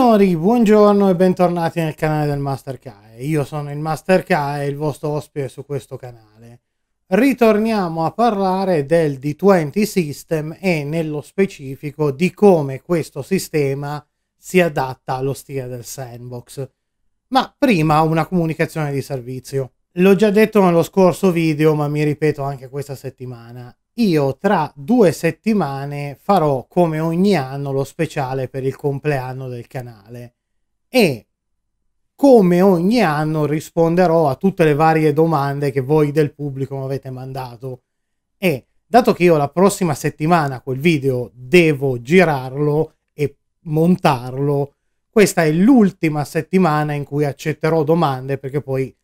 signori, buongiorno e bentornati nel canale del Master Kai. Io sono il Master Kai, il vostro ospite su questo canale. Ritorniamo a parlare del D20 System e nello specifico di come questo sistema si adatta allo stile del sandbox. Ma prima una comunicazione di servizio. L'ho già detto nello scorso video, ma mi ripeto anche questa settimana io tra due settimane farò come ogni anno lo speciale per il compleanno del canale e come ogni anno risponderò a tutte le varie domande che voi del pubblico mi avete mandato e dato che io la prossima settimana quel video devo girarlo e montarlo questa è l'ultima settimana in cui accetterò domande perché poi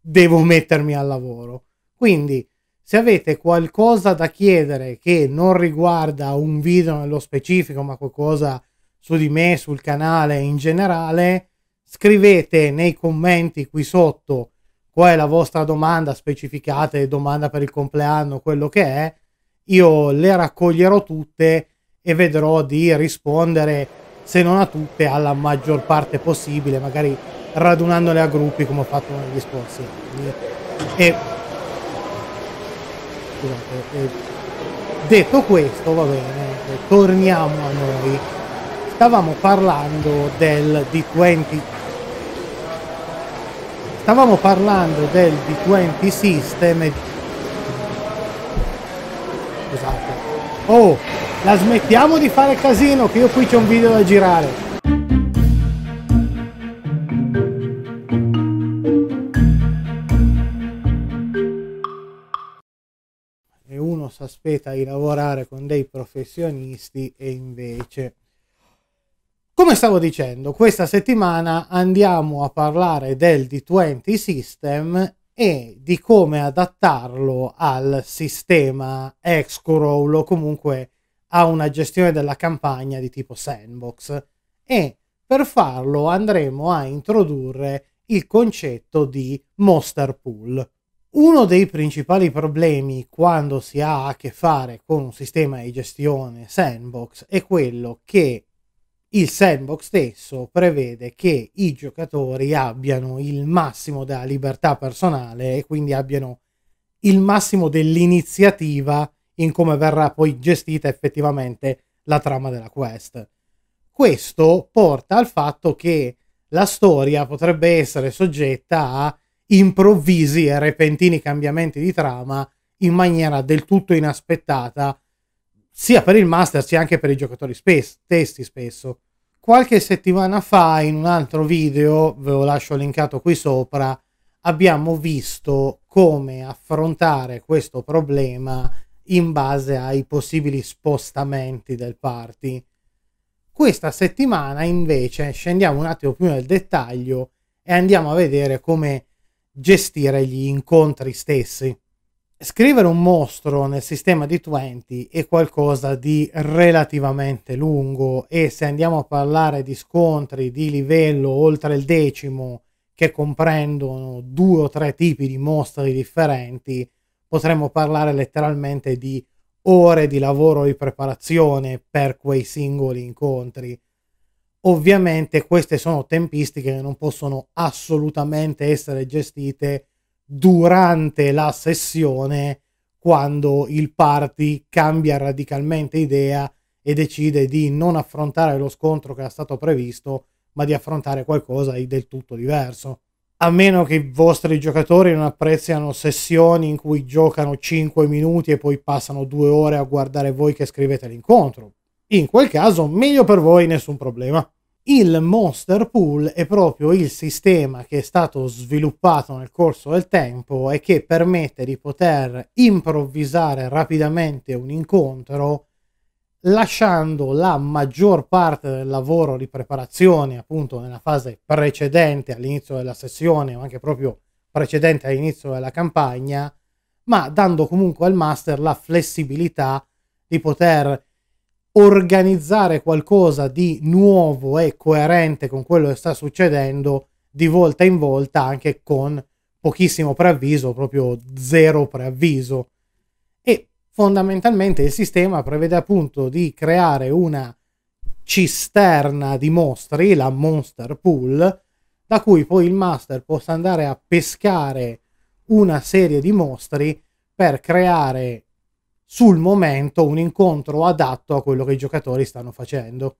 devo mettermi al lavoro quindi se avete qualcosa da chiedere che non riguarda un video nello specifico, ma qualcosa su di me, sul canale in generale, scrivete nei commenti qui sotto qual è la vostra domanda, specificate domanda per il compleanno, quello che è, io le raccoglierò tutte e vedrò di rispondere, se non a tutte, alla maggior parte possibile, magari radunandole a gruppi come ho fatto negli scorsi anni. E scusate, eh, detto questo, va bene, torniamo a noi. Stavamo parlando del D20 Stavamo parlando del D20 System e... Scusate. Oh, la smettiamo di fare casino che io qui c'è un video da girare. aspetta di lavorare con dei professionisti e invece... Come stavo dicendo, questa settimana andiamo a parlare del D20 System e di come adattarlo al sistema x o comunque a una gestione della campagna di tipo sandbox. E per farlo andremo a introdurre il concetto di monster pool. Uno dei principali problemi quando si ha a che fare con un sistema di gestione sandbox è quello che il sandbox stesso prevede che i giocatori abbiano il massimo della libertà personale e quindi abbiano il massimo dell'iniziativa in come verrà poi gestita effettivamente la trama della quest. Questo porta al fatto che la storia potrebbe essere soggetta a improvvisi e repentini cambiamenti di trama in maniera del tutto inaspettata, sia per il master sia anche per i giocatori stessi spesso. Qualche settimana fa in un altro video, ve lo lascio linkato qui sopra, abbiamo visto come affrontare questo problema in base ai possibili spostamenti del party. Questa settimana invece scendiamo un attimo più nel dettaglio e andiamo a vedere come gestire gli incontri stessi. Scrivere un mostro nel sistema di 20 è qualcosa di relativamente lungo e se andiamo a parlare di scontri di livello oltre il decimo che comprendono due o tre tipi di mostri differenti, potremmo parlare letteralmente di ore di lavoro di preparazione per quei singoli incontri Ovviamente queste sono tempistiche che non possono assolutamente essere gestite durante la sessione quando il party cambia radicalmente idea e decide di non affrontare lo scontro che era stato previsto, ma di affrontare qualcosa di del tutto diverso. A meno che i vostri giocatori non apprezzano sessioni in cui giocano 5 minuti e poi passano 2 ore a guardare voi che scrivete l'incontro. In quel caso, meglio per voi, nessun problema. Il Monster Pool è proprio il sistema che è stato sviluppato nel corso del tempo e che permette di poter improvvisare rapidamente un incontro lasciando la maggior parte del lavoro di preparazione appunto nella fase precedente all'inizio della sessione o anche proprio precedente all'inizio della campagna ma dando comunque al master la flessibilità di poter organizzare qualcosa di nuovo e coerente con quello che sta succedendo di volta in volta anche con pochissimo preavviso, proprio zero preavviso. E fondamentalmente il sistema prevede appunto di creare una cisterna di mostri, la Monster Pool, da cui poi il master possa andare a pescare una serie di mostri per creare sul momento un incontro adatto a quello che i giocatori stanno facendo.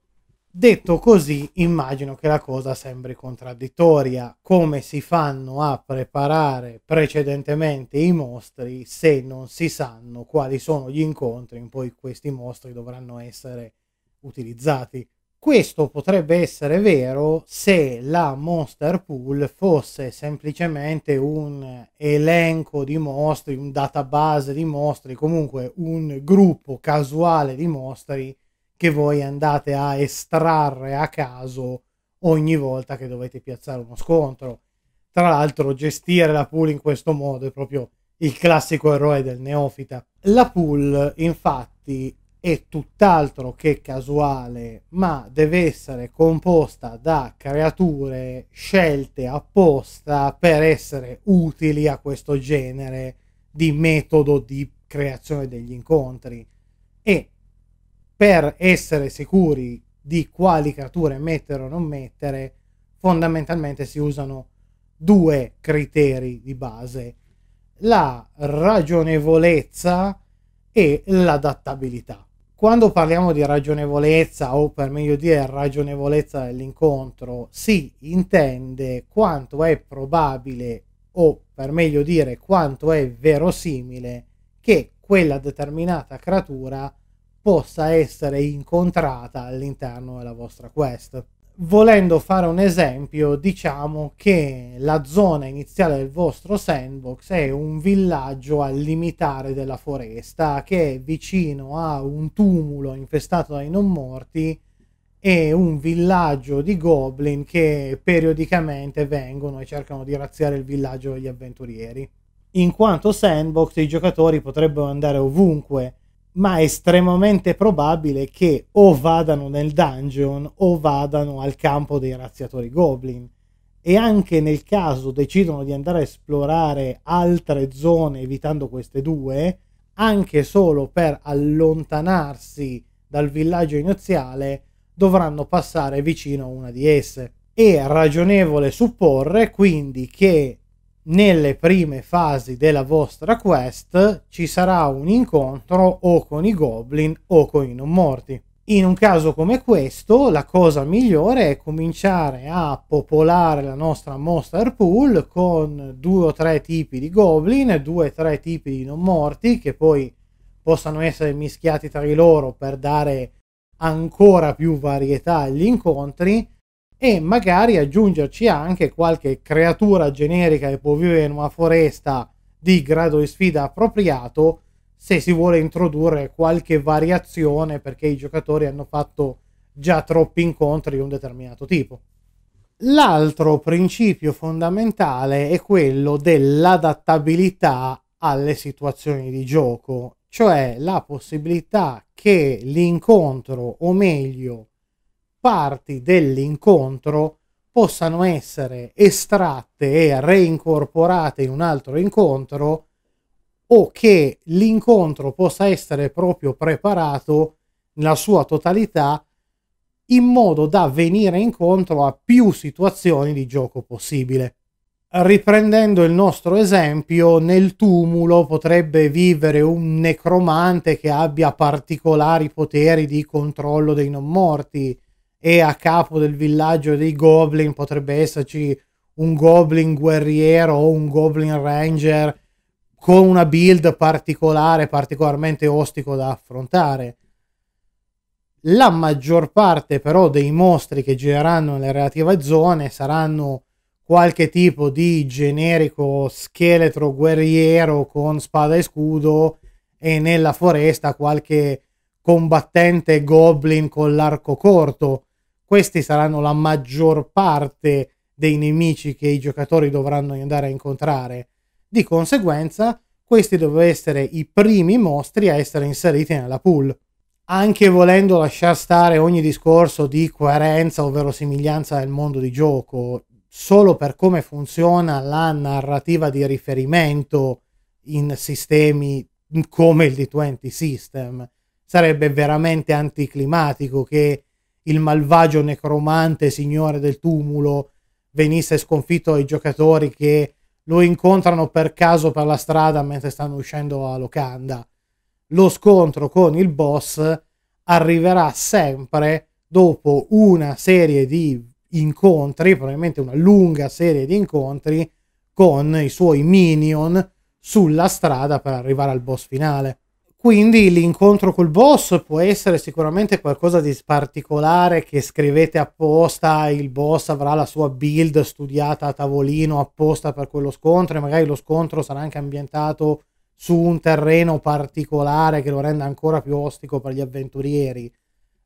Detto così, immagino che la cosa sembri contraddittoria. Come si fanno a preparare precedentemente i mostri se non si sanno quali sono gli incontri in cui questi mostri dovranno essere utilizzati? Questo potrebbe essere vero se la monster pool fosse semplicemente un elenco di mostri, un database di mostri, comunque un gruppo casuale di mostri che voi andate a estrarre a caso ogni volta che dovete piazzare uno scontro. Tra l'altro gestire la pool in questo modo è proprio il classico eroe del neofita. La pool infatti è tutt'altro che casuale, ma deve essere composta da creature scelte apposta per essere utili a questo genere di metodo di creazione degli incontri. E per essere sicuri di quali creature mettere o non mettere, fondamentalmente si usano due criteri di base, la ragionevolezza e l'adattabilità quando parliamo di ragionevolezza, o per meglio dire ragionevolezza dell'incontro, si intende quanto è probabile, o per meglio dire quanto è verosimile, che quella determinata creatura possa essere incontrata all'interno della vostra quest volendo fare un esempio, diciamo che la zona iniziale del vostro sandbox è un villaggio al limitare della foresta che è vicino a un tumulo infestato dai non morti e un villaggio di goblin che periodicamente vengono e cercano di razziare il villaggio degli avventurieri. In quanto sandbox i giocatori potrebbero andare ovunque ma è estremamente probabile che o vadano nel dungeon o vadano al campo dei razziatori goblin. E anche nel caso decidano di andare a esplorare altre zone evitando queste due, anche solo per allontanarsi dal villaggio iniziale, dovranno passare vicino a una di esse. È ragionevole supporre quindi che nelle prime fasi della vostra quest ci sarà un incontro o con i goblin o con i non morti. In un caso come questo, la cosa migliore è cominciare a popolare la nostra monster pool con due o tre tipi di goblin, due o tre tipi di non morti che poi possano essere mischiati tra di loro per dare ancora più varietà agli incontri e magari aggiungerci anche qualche creatura generica che può vivere in una foresta di grado di sfida appropriato se si vuole introdurre qualche variazione perché i giocatori hanno fatto già troppi incontri di un determinato tipo. L'altro principio fondamentale è quello dell'adattabilità alle situazioni di gioco, cioè la possibilità che l'incontro o meglio parti dell'incontro possano essere estratte e reincorporate in un altro incontro o che l'incontro possa essere proprio preparato nella sua totalità in modo da venire incontro a più situazioni di gioco possibile. Riprendendo il nostro esempio, nel tumulo potrebbe vivere un necromante che abbia particolari poteri di controllo dei non morti, e a capo del villaggio dei goblin potrebbe esserci un goblin guerriero o un goblin ranger con una build particolare, particolarmente ostico da affrontare. La maggior parte però dei mostri che gireranno nelle relative zone saranno qualche tipo di generico scheletro guerriero con spada e scudo e nella foresta qualche combattente goblin con l'arco corto questi saranno la maggior parte dei nemici che i giocatori dovranno andare a incontrare. Di conseguenza, questi dovrebbero essere i primi mostri a essere inseriti nella pool. Anche volendo lasciar stare ogni discorso di coerenza o verosimiglianza del mondo di gioco, solo per come funziona la narrativa di riferimento in sistemi come il D20 System, sarebbe veramente anticlimatico che il malvagio necromante signore del tumulo venisse sconfitto dai giocatori che lo incontrano per caso per la strada mentre stanno uscendo a locanda. Lo scontro con il boss arriverà sempre dopo una serie di incontri, probabilmente una lunga serie di incontri con i suoi minion sulla strada per arrivare al boss finale. Quindi l'incontro col boss può essere sicuramente qualcosa di particolare che scrivete apposta, il boss avrà la sua build studiata a tavolino apposta per quello scontro e magari lo scontro sarà anche ambientato su un terreno particolare che lo renda ancora più ostico per gli avventurieri.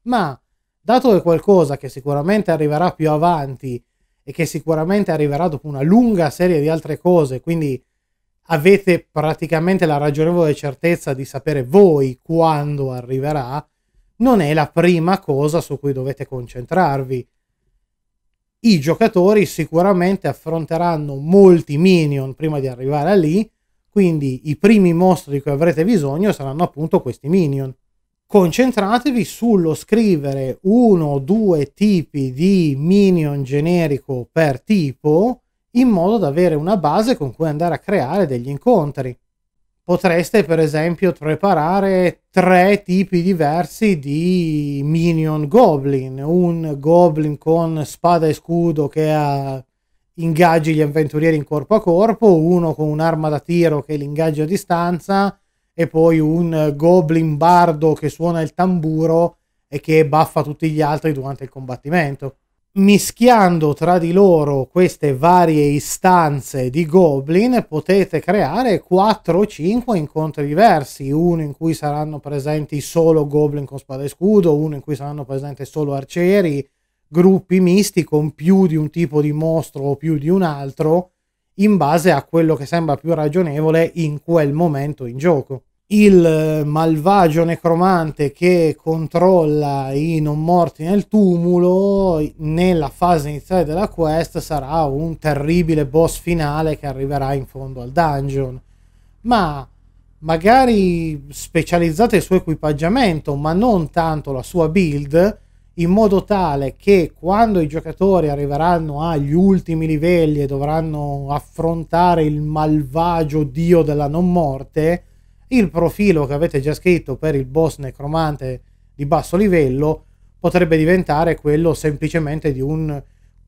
Ma dato che è qualcosa che sicuramente arriverà più avanti e che sicuramente arriverà dopo una lunga serie di altre cose, quindi avete praticamente la ragionevole certezza di sapere voi quando arriverà, non è la prima cosa su cui dovete concentrarvi. I giocatori sicuramente affronteranno molti minion prima di arrivare lì, quindi i primi mostri di cui avrete bisogno saranno appunto questi minion. Concentratevi sullo scrivere uno o due tipi di minion generico per tipo, in modo da avere una base con cui andare a creare degli incontri. Potreste per esempio preparare tre tipi diversi di minion goblin, un goblin con spada e scudo che ha ingaggi gli avventurieri in corpo a corpo, uno con un'arma da tiro che li ingaggia a distanza e poi un goblin bardo che suona il tamburo e che baffa tutti gli altri durante il combattimento mischiando tra di loro queste varie istanze di Goblin potete creare 4 o 5 incontri diversi, uno in cui saranno presenti solo Goblin con spada e scudo, uno in cui saranno presenti solo arcieri, gruppi misti con più di un tipo di mostro o più di un altro, in base a quello che sembra più ragionevole in quel momento in gioco il eh, malvagio necromante che controlla i non morti nel tumulo nella fase iniziale della quest sarà un terribile boss finale che arriverà in fondo al dungeon ma magari specializzate il suo equipaggiamento ma non tanto la sua build in modo tale che quando i giocatori arriveranno agli ultimi livelli e dovranno affrontare il malvagio dio della non morte il profilo che avete già scritto per il boss necromante di basso livello potrebbe diventare quello semplicemente di un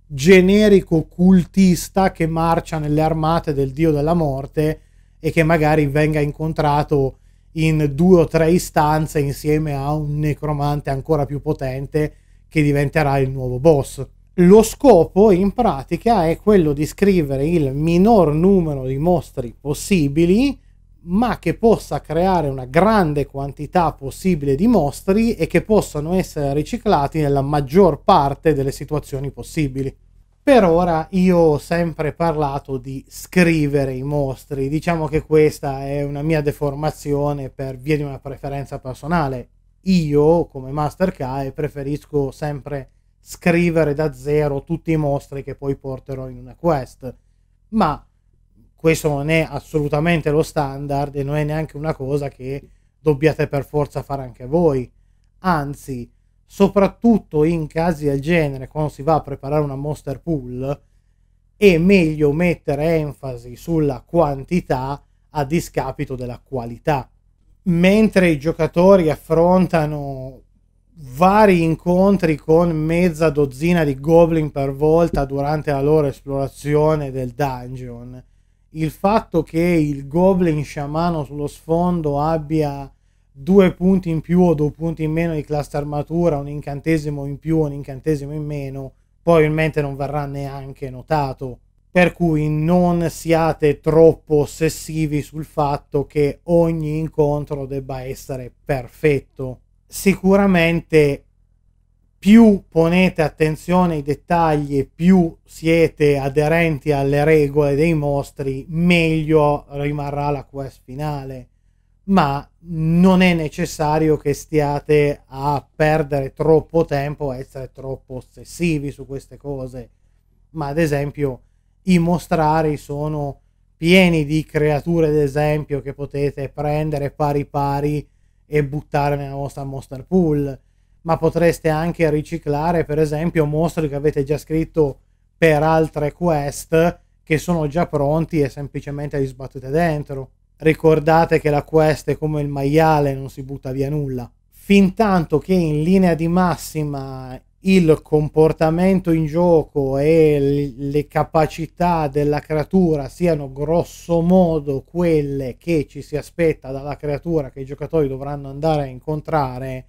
generico cultista che marcia nelle armate del dio della morte e che magari venga incontrato in due o tre istanze insieme a un necromante ancora più potente che diventerà il nuovo boss. Lo scopo in pratica è quello di scrivere il minor numero di mostri possibili ma che possa creare una grande quantità possibile di mostri e che possano essere riciclati nella maggior parte delle situazioni possibili. Per ora io ho sempre parlato di scrivere i mostri, diciamo che questa è una mia deformazione per via di una preferenza personale. Io, come Master Kai, preferisco sempre scrivere da zero tutti i mostri che poi porterò in una quest, ma questo non è assolutamente lo standard e non è neanche una cosa che dobbiate per forza fare anche voi. Anzi, soprattutto in casi del genere, quando si va a preparare una monster pool, è meglio mettere enfasi sulla quantità a discapito della qualità. Mentre i giocatori affrontano vari incontri con mezza dozzina di goblin per volta durante la loro esplorazione del dungeon il fatto che il goblin sciamano sullo sfondo abbia due punti in più o due punti in meno di classe armatura, un incantesimo in più o un incantesimo in meno, probabilmente non verrà neanche notato. Per cui non siate troppo ossessivi sul fatto che ogni incontro debba essere perfetto. Sicuramente più ponete attenzione ai dettagli e più siete aderenti alle regole dei mostri, meglio rimarrà la quest finale. Ma non è necessario che stiate a perdere troppo tempo, a essere troppo ossessivi su queste cose. Ma ad esempio, i mostrari sono pieni di creature, ad esempio, che potete prendere pari pari e buttare nella vostra monster pool ma potreste anche riciclare per esempio mostri che avete già scritto per altre quest che sono già pronti e semplicemente li sbattete dentro. Ricordate che la quest è come il maiale, non si butta via nulla. Fintanto che in linea di massima il comportamento in gioco e le capacità della creatura siano grosso modo quelle che ci si aspetta dalla creatura che i giocatori dovranno andare a incontrare,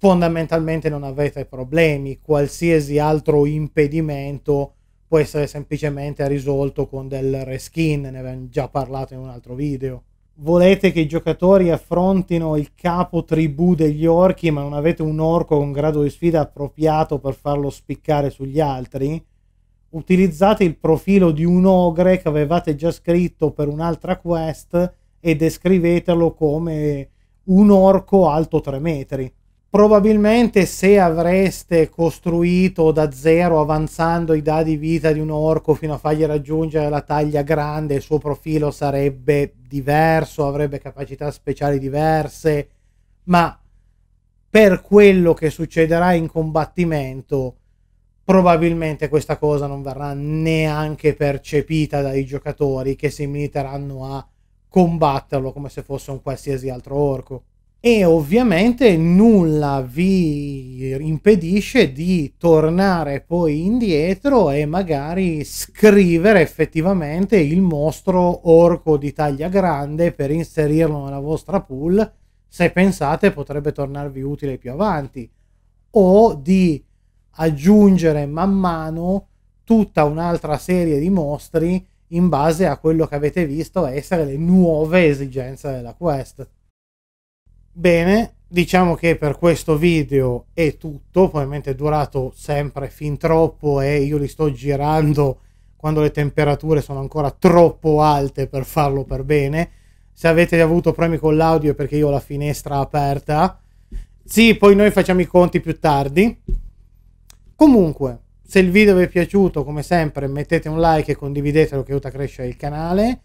fondamentalmente non avete problemi, qualsiasi altro impedimento può essere semplicemente risolto con del reskin, ne abbiamo già parlato in un altro video. Volete che i giocatori affrontino il capo tribù degli orchi ma non avete un orco con grado di sfida appropriato per farlo spiccare sugli altri? Utilizzate il profilo di un ogre che avevate già scritto per un'altra quest e descrivetelo come un orco alto 3 metri Probabilmente se avreste costruito da zero avanzando i dadi vita di un orco fino a fargli raggiungere la taglia grande, il suo profilo sarebbe diverso, avrebbe capacità speciali diverse, ma per quello che succederà in combattimento probabilmente questa cosa non verrà neanche percepita dai giocatori che si limiteranno a combatterlo come se fosse un qualsiasi altro orco e ovviamente nulla vi impedisce di tornare poi indietro e magari scrivere effettivamente il mostro orco di taglia grande per inserirlo nella vostra pool se pensate potrebbe tornarvi utile più avanti o di aggiungere man mano tutta un'altra serie di mostri in base a quello che avete visto essere le nuove esigenze della quest. Bene, diciamo che per questo video è tutto, probabilmente è durato sempre fin troppo e io li sto girando quando le temperature sono ancora troppo alte per farlo per bene. Se avete avuto problemi con l'audio è perché io ho la finestra aperta. Sì, poi noi facciamo i conti più tardi. Comunque, se il video vi è piaciuto, come sempre, mettete un like e condividetelo che aiuta a crescere il canale.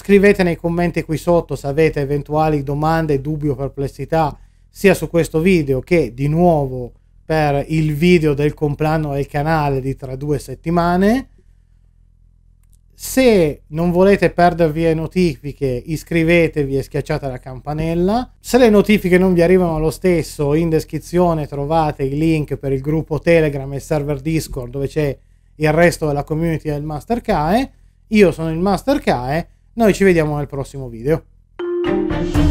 Scrivete nei commenti qui sotto se avete eventuali domande, dubbi o perplessità sia su questo video che di nuovo per il video del compleanno del canale di tra due settimane. Se non volete perdervi le notifiche, iscrivetevi e schiacciate la campanella. Se le notifiche non vi arrivano lo stesso, in descrizione trovate i link per il gruppo Telegram e server Discord dove c'è il resto della community del Mastercae. Io sono il Mastercae noi ci vediamo nel prossimo video.